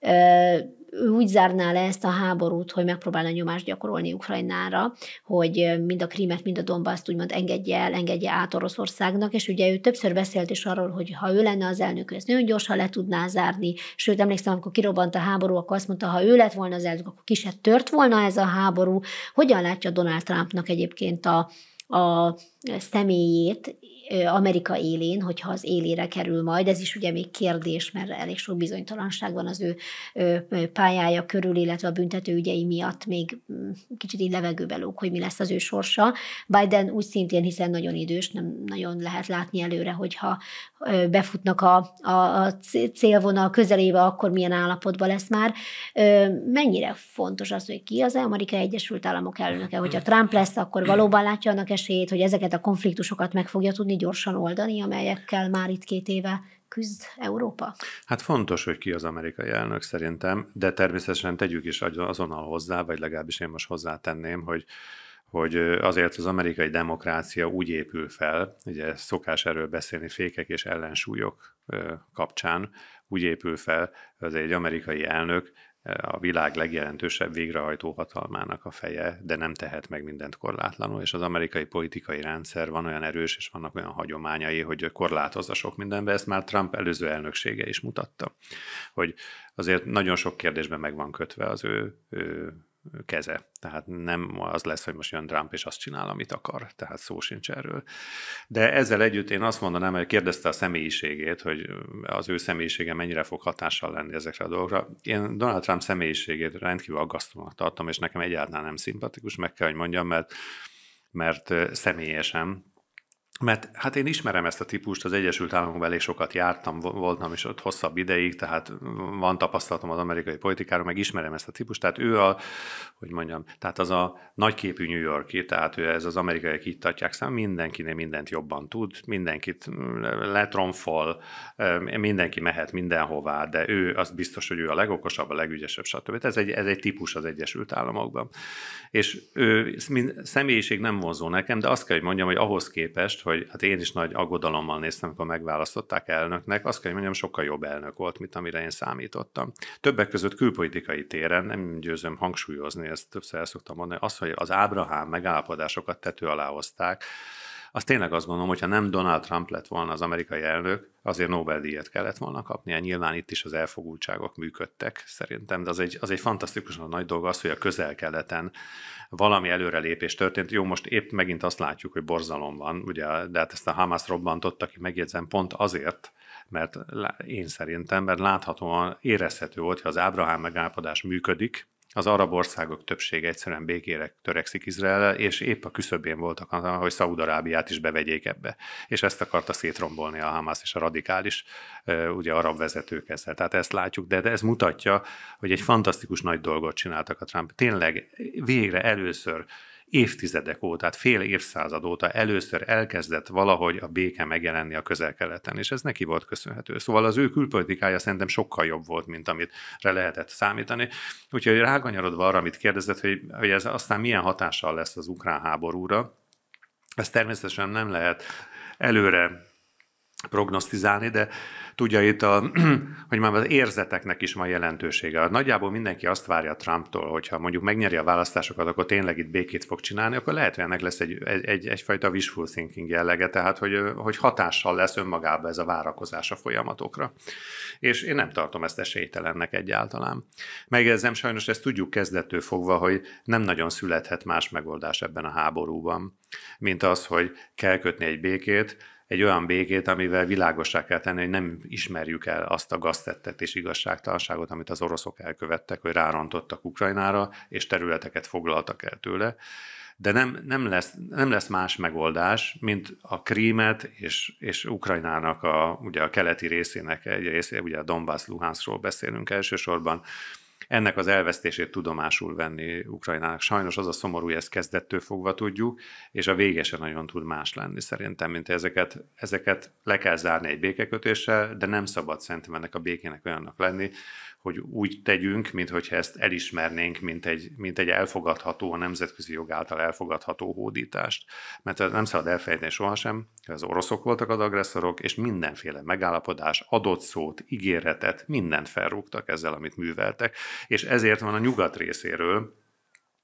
ö, ő úgy zárná le ezt a háborút, hogy megpróbálna nyomást gyakorolni Ukrajnára, hogy mind a Krímet, mind a Donbaszt úgymond engedje el, engedje át Oroszországnak, és ugye ő többször beszélt is arról, hogy ha ő lenne az elnök, ő ezt nagyon gyorsan le tudná zárni, sőt emlékszem, amikor kirobbant a háború, akkor azt mondta, ha ő lett volna az elnök, akkor kisebb tört volna ez a háború. Hogyan látja Donald Trumpnak egyébként a, a személyét, Amerika élén, hogyha az élére kerül majd, ez is ugye még kérdés, mert elég sok bizonytalanság van az ő pályája körül, illetve a büntető ügyei miatt még mm, kicsit így levegőbe lóg, hogy mi lesz az ő sorsa. Biden úgy szintén, hiszen nagyon idős, nem nagyon lehet látni előre, hogyha befutnak a, a, a célvonal közelébe, akkor milyen állapotban lesz már. Mennyire fontos az, hogy ki az Amerikai Egyesült Államok elnöke, hogyha Trump lesz, akkor valóban látja annak esélyét, hogy ezeket a konfliktusokat meg fogja tudni gyorsan oldani, amelyekkel már itt két éve küzd Európa? Hát fontos, hogy ki az amerikai elnök szerintem, de természetesen tegyük is azonnal hozzá, vagy legalábbis én most hozzátenném, hogy hogy azért az amerikai demokrácia úgy épül fel, ugye szokás erről beszélni fékek és ellensúlyok kapcsán, úgy épül fel, az egy amerikai elnök a világ legjelentősebb végrehajtó hatalmának a feje, de nem tehet meg mindent korlátlanul, és az amerikai politikai rendszer van olyan erős, és vannak olyan hagyományai, hogy korlátozza sok mindenbe, ezt már Trump előző elnöksége is mutatta, hogy azért nagyon sok kérdésben meg van kötve az ő, ő keze. Tehát nem az lesz, hogy most jön Trump és azt csinál, amit akar, tehát szó sincs erről. De ezzel együtt én azt mondanám, hogy kérdezte a személyiségét, hogy az ő személyisége mennyire fog hatással lenni ezekre a dolgokra. Én Donald Trump személyiségét rendkívül aggasztónak tartom, és nekem egyáltalán nem szimpatikus, meg kell, hogy mondjam, mert, mert személyesen mert hát én ismerem ezt a típust, az Egyesült Államokban elég sokat jártam, voltam is ott hosszabb ideig, tehát van tapasztalatom az amerikai politikáról, meg ismerem ezt a típust, tehát ő a, hogy mondjam, tehát az a nagyképű New Yorki, tehát ő ez az amerikai így tartják szám, mindenkinél mindent jobban tud, mindenkit letromfol, eh, mindenki mehet mindenhová, de ő az biztos, hogy ő a legokosabb, a legügyesebb, stb. Ez egy, ez egy típus az Egyesült Államokban. És ő, személyiség nem vonzó nekem, de azt kell, hogy mondjam, hogy ahhoz képest, hogy hát én is nagy aggodalommal néztem, amikor megválasztották elnöknek, azt kell, hogy mondjam, sokkal jobb elnök volt, mint amire én számítottam. Többek között külpolitikai téren, nem győzöm hangsúlyozni, ezt többször el szoktam mondani, az, hogy az Ábrahám megállapodásokat tető alá hozták, azt tényleg azt gondolom, hogyha nem Donald Trump lett volna az amerikai elnök, azért Nobel-díjat kellett volna kapnia. Hát nyilván itt is az elfogultságok működtek szerintem, de az egy, az egy fantasztikusan nagy dolog az, hogy a közel-keleten valami előrelépés történt. Jó, most épp megint azt látjuk, hogy borzalom van, ugye, de hát ezt a Hamas robbantotta ki, megjegyzem, pont azért, mert én szerintem, mert láthatóan érezhető volt, hogy az Ábrahám megállapodás működik, az arab országok többsége egyszerűen békére törekszik Izrael, és épp a küszöbén voltak, hogy Szaúd-Arábiát is bevegyék ebbe. És ezt akarta szétrombolni a Hamász és a radikális, ugye arab vezetők ezzel. Tehát ezt látjuk, de ez mutatja, hogy egy fantasztikus nagy dolgot csináltak a Trump. Tényleg végre először évtizedek óta, tehát fél évszázad óta először elkezdett valahogy a béke megjelenni a közel-keleten, és ez neki volt köszönhető. Szóval az ő külpolitikája szerintem sokkal jobb volt, mint amit re lehetett számítani. Úgyhogy rákanyarodva arra, amit kérdezett, hogy, hogy ez aztán milyen hatással lesz az ukrán háborúra, Ez természetesen nem lehet előre prognosztizálni, de tudja itt, a, *clears throat* hogy már az érzeteknek is van jelentősége. Nagyjából mindenki azt várja Trumptól, hogyha mondjuk megnyeri a választásokat, akkor tényleg itt békét fog csinálni, akkor lehet, hogy ennek lesz egy, egy, egyfajta wishful thinking jellege, tehát hogy, hogy hatással lesz önmagába ez a várakozás a folyamatokra. És én nem tartom ezt esélytelennek egyáltalán. Megjegyzem, sajnos ezt tudjuk kezdettől fogva, hogy nem nagyon születhet más megoldás ebben a háborúban, mint az, hogy kell kötni egy békét, egy olyan békét, amivel világosá kell tenni, hogy nem ismerjük el azt a gaztettet és igazságtalanságot, amit az oroszok elkövettek, hogy rárontottak Ukrajnára, és területeket foglaltak el tőle. De nem, nem, lesz, nem lesz más megoldás, mint a Krímet és, és Ukrajnának a, ugye a keleti részének egy része, ugye a Donbass Luhanszról beszélünk elsősorban, ennek az elvesztését tudomásul venni Ukrajnának. Sajnos az a szomorú, hogy ezt kezdettől fogva tudjuk, és a végesen nagyon tud más lenni szerintem, mint ezeket, ezeket le kell zárni egy békekötéssel, de nem szabad szerintem ennek a békének olyannak lenni, hogy úgy tegyünk, mintha ezt elismernénk, mint egy, mint egy elfogadható, a nemzetközi jog által elfogadható hódítást. Mert ez nem szabad elfelejteni sohasem, hogy az oroszok voltak az agresszorok, és mindenféle megállapodás, adott szót, ígéretet, mindent felrúgtak ezzel, amit műveltek. És ezért van a nyugat részéről,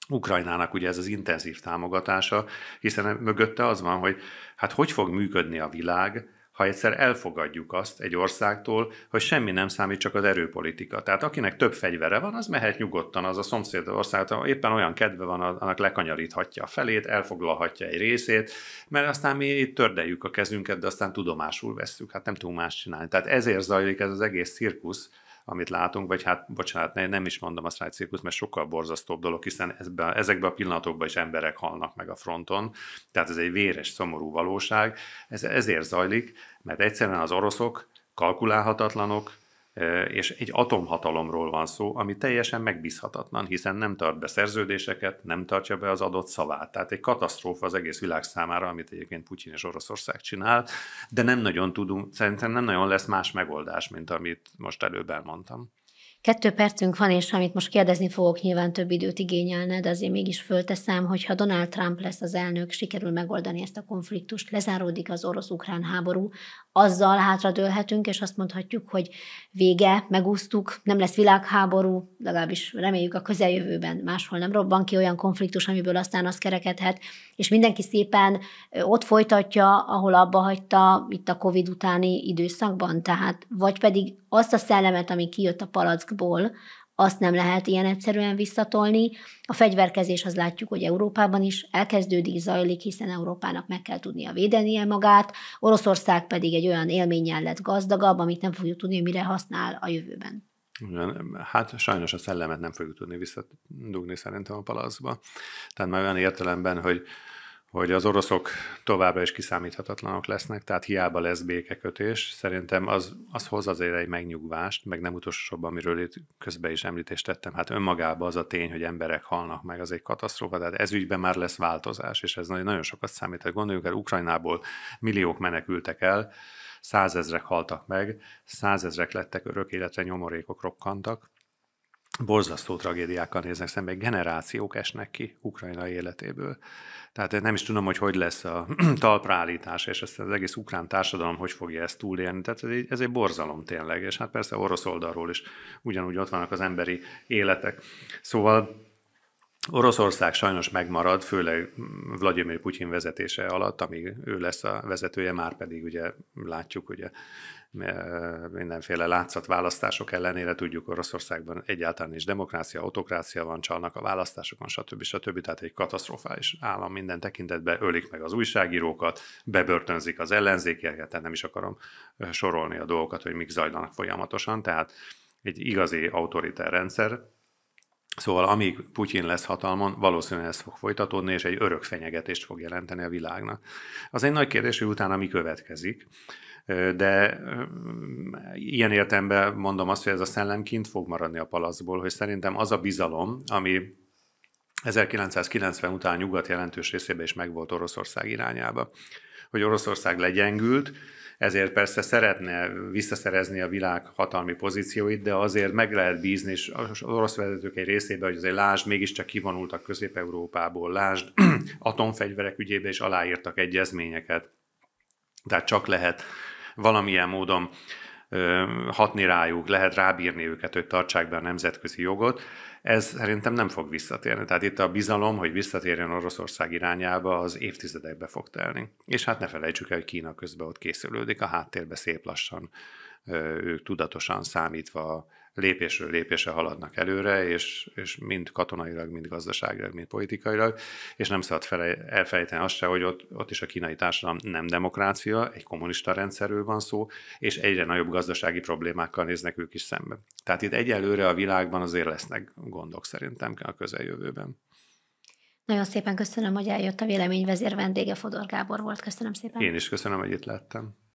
Ukrajnának ugye ez az intenzív támogatása, hiszen mögötte az van, hogy hát hogy fog működni a világ, ha egyszer elfogadjuk azt egy országtól, hogy semmi nem számít, csak az erőpolitika. Tehát akinek több fegyvere van, az mehet nyugodtan, az a szomszéd országtól éppen olyan kedve van, annak lekanyaríthatja a felét, elfoglalhatja egy részét, mert aztán mi itt tördeljük a kezünket, de aztán tudomásul vesszük, hát nem tudunk más csinálni. Tehát ezért zajlik ez az egész cirkusz, amit látunk, vagy hát, bocsánat, ne, nem is mondom a Svájc cirkusz, mert sokkal borzasztóbb dolog, hiszen ezben, ezekben a pillanatokban is emberek halnak meg a fronton, tehát ez egy véres, szomorú valóság, ez ezért zajlik, mert egyszerűen az oroszok kalkulálhatatlanok, és egy atomhatalomról van szó, ami teljesen megbízhatatlan, hiszen nem tart be szerződéseket, nem tartja be az adott szavát. Tehát egy katasztrófa az egész világ számára, amit egyébként Putyin és Oroszország csinál, de nem nagyon tudunk, szerintem nem nagyon lesz más megoldás, mint amit most előbb elmondtam. Kettő percünk van, és amit most kérdezni fogok, nyilván több időt igényelne, de azért mégis fölteszem, hogy ha Donald Trump lesz az elnök, sikerül megoldani ezt a konfliktust, lezáródik az orosz-ukrán háború, azzal hátradőlhetünk, és azt mondhatjuk, hogy vége, megúsztuk, nem lesz világháború, legalábbis reméljük a közeljövőben máshol nem robban ki olyan konfliktus, amiből aztán az kerekedhet, és mindenki szépen ott folytatja, ahol abba hagyta itt a Covid utáni időszakban, tehát vagy pedig azt a szellemet, ami kijött a palackból, azt nem lehet ilyen egyszerűen visszatolni. A fegyverkezés az látjuk, hogy Európában is elkezdődik, zajlik, hiszen Európának meg kell tudnia védenie magát, Oroszország pedig egy olyan élménnyel lett gazdagabb, amit nem fogjuk tudni, mire használ a jövőben. hát sajnos a szellemet nem fogjuk tudni visszadugni szerintem a palaszba. Tehát már olyan értelemben, hogy hogy az oroszok továbbra is kiszámíthatatlanok lesznek, tehát hiába lesz békekötés. Szerintem az, az hoz azért egy megnyugvást, meg nem utolsóbb, amiről itt közben is említést tettem, hát önmagában az a tény, hogy emberek halnak meg, az egy katasztrófa, tehát ez ügyben már lesz változás, és ez nagyon, nagyon sokat számít. hogy gondoljuk el, Ukrajnából milliók menekültek el, százezrek haltak meg, százezrek lettek örök életre, nyomorékok rokkantak, borzasztó tragédiákkal néznek szembe, generációk esnek ki ukrajnai életéből. Tehát nem is tudom, hogy hogy lesz a *clears throat* talpraállítás, és ezt az egész ukrán társadalom hogy fogja ezt túlélni. Tehát ez egy, ez egy borzalom tényleg, és hát persze orosz oldalról is ugyanúgy ott vannak az emberi életek. Szóval Oroszország sajnos megmarad, főleg Vladimir Putyin vezetése alatt, ami ő lesz a vezetője, már pedig ugye látjuk, ugye eh, mindenféle látszat választások ellenére tudjuk Oroszországban egyáltalán is demokrácia, autokrácia van, csalnak a választásokon, stb. stb. Tehát egy katasztrofális állam minden tekintetben ölik meg az újságírókat, bebörtönzik az ellenzékieket, tehát nem is akarom eh, sorolni a dolgokat, hogy mik zajlanak folyamatosan, tehát egy igazi autoritár rendszer, Szóval amíg Putyin lesz hatalmon, valószínűleg ez fog folytatódni, és egy örök fenyegetést fog jelenteni a világnak. Az egy nagy kérdés, hogy utána mi következik, de ilyen értemben mondom azt, hogy ez a szellem kint fog maradni a palacból, hogy szerintem az a bizalom, ami 1990 után nyugat jelentős részében is megvolt Oroszország irányába, hogy Oroszország legyengült, ezért persze szeretne visszaszerezni a világ hatalmi pozícióit, de azért meg lehet bízni, és az orosz vezetők egy részében, hogy azért Lásd mégiscsak kivonultak Közép-Európából, Lásd *clears throat* atomfegyverek ügyébe is aláírtak egyezményeket. Tehát csak lehet valamilyen módon hatni rájuk, lehet rábírni őket, hogy tartsák be a nemzetközi jogot ez szerintem nem fog visszatérni. Tehát itt a bizalom, hogy visszatérjen Oroszország irányába, az évtizedekbe fog telni. És hát ne felejtsük el, hogy Kína közben ott készülődik, a háttérbe szép lassan ők tudatosan számítva lépésről lépésre haladnak előre, és, és mind katonailag, mind gazdaságilag, mind politikailag, és nem szabad fele, elfelejteni azt se, hogy ott, ott is a kínai társadalom nem demokrácia, egy kommunista rendszerről van szó, és egyre nagyobb gazdasági problémákkal néznek ők is szembe. Tehát itt egyelőre a világban azért lesznek gondok szerintem a közeljövőben. Nagyon szépen köszönöm, hogy eljött a véleményvezér vendége, Fodor Gábor volt. Köszönöm szépen. Én is köszönöm, hogy itt lettem.